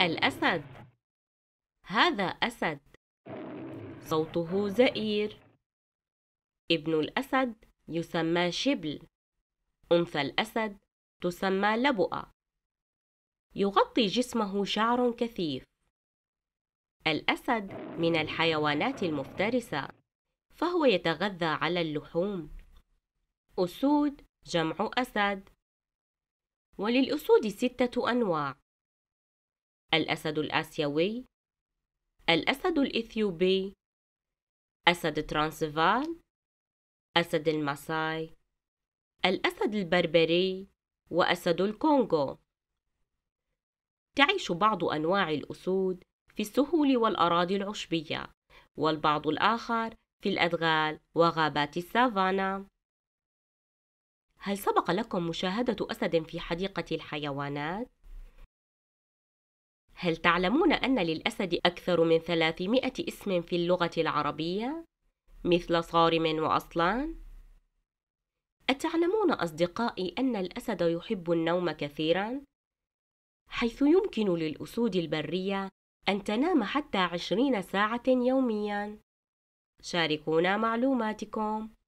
الأسد هذا أسد صوته زئير ابن الأسد يسمى شبل أنثى الأسد تسمى لبؤة يغطي جسمه شعر كثيف الأسد من الحيوانات المفترسة فهو يتغذى على اللحوم أسود جمع أسد وللأسود ستة أنواع الأسد الآسيوي الأسد الإثيوبي أسد ترانسفال أسد الماساي الأسد البربري وأسد الكونغو تعيش بعض أنواع الأسود في السهول والأراضي العشبية والبعض الآخر في الأدغال وغابات السافانا هل سبق لكم مشاهدة أسد في حديقة الحيوانات؟ هل تعلمون أن للأسد أكثر من 300 اسم في اللغة العربية؟ مثل صارم وأصلان؟ أتعلمون أصدقائي أن الأسد يحب النوم كثيرا؟ حيث يمكن للأسود البرية أن تنام حتى عشرين ساعة يوميا شاركونا معلوماتكم